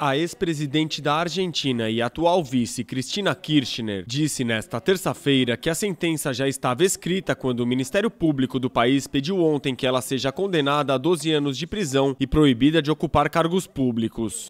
A ex-presidente da Argentina e atual vice, Cristina Kirchner, disse nesta terça-feira que a sentença já estava escrita quando o Ministério Público do país pediu ontem que ela seja condenada a 12 anos de prisão e proibida de ocupar cargos públicos.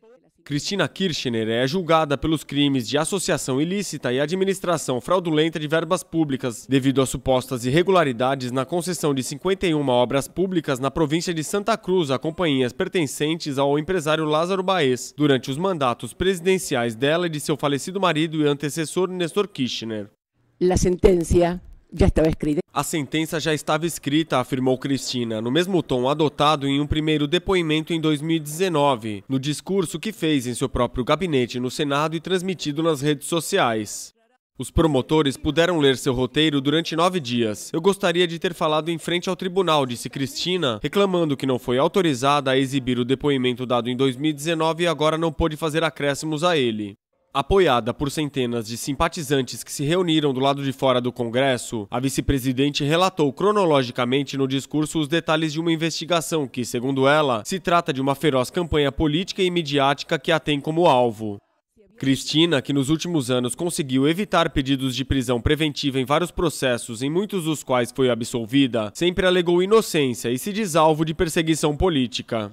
Cristina Kirchner é julgada pelos crimes de associação ilícita e administração fraudulenta de verbas públicas, devido a supostas irregularidades na concessão de 51 obras públicas na província de Santa Cruz a companhias pertencentes ao empresário Lázaro Baez, durante os mandatos presidenciais dela e de seu falecido marido e antecessor Nestor Kirchner já estava escrita. A sentença já estava escrita, afirmou Cristina, no mesmo tom adotado em um primeiro depoimento em 2019, no discurso que fez em seu próprio gabinete no Senado e transmitido nas redes sociais. Os promotores puderam ler seu roteiro durante nove dias. Eu gostaria de ter falado em frente ao tribunal, disse Cristina, reclamando que não foi autorizada a exibir o depoimento dado em 2019 e agora não pôde fazer acréscimos a ele. Apoiada por centenas de simpatizantes que se reuniram do lado de fora do Congresso, a vice-presidente relatou cronologicamente no discurso os detalhes de uma investigação que, segundo ela, se trata de uma feroz campanha política e midiática que a tem como alvo. Cristina, que nos últimos anos conseguiu evitar pedidos de prisão preventiva em vários processos, em muitos dos quais foi absolvida, sempre alegou inocência e se diz alvo de perseguição política.